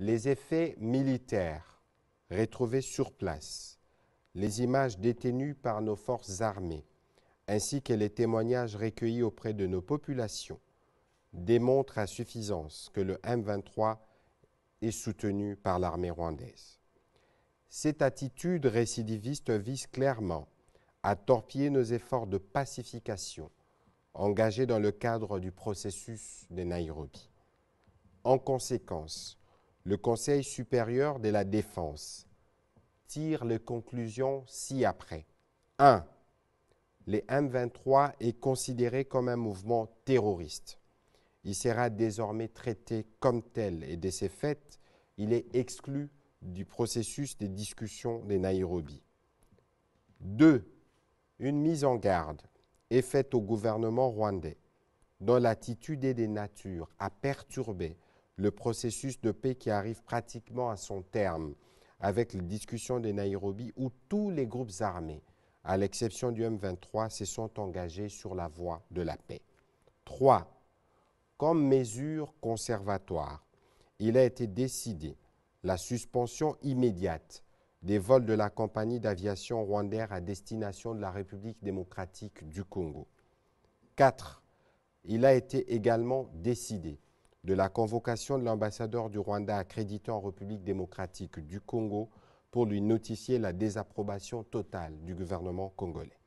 les effets militaires retrouvés sur place, les images détenues par nos forces armées, ainsi que les témoignages recueillis auprès de nos populations, démontrent à suffisance que le M23 est soutenu par l'armée rwandaise. Cette attitude récidiviste vise clairement à torpiller nos efforts de pacification engagés dans le cadre du processus de Nairobi. En conséquence, le Conseil supérieur de la défense tire les conclusions ci-après. 1. Les M23 est considéré comme un mouvement terroriste. Il sera désormais traité comme tel et de ces faits, il est exclu du processus des discussions des Nairobi. 2. Une mise en garde est faite au gouvernement rwandais dont l'attitude est des natures à perturber le processus de paix qui arrive pratiquement à son terme avec les discussions de Nairobi où tous les groupes armés, à l'exception du M23, se sont engagés sur la voie de la paix. 3. Comme mesure conservatoire, il a été décidé la suspension immédiate des vols de la compagnie d'aviation rwandaise à destination de la République démocratique du Congo. 4. Il a été également décidé de la convocation de l'ambassadeur du Rwanda accrédité en République démocratique du Congo pour lui notifier la désapprobation totale du gouvernement congolais.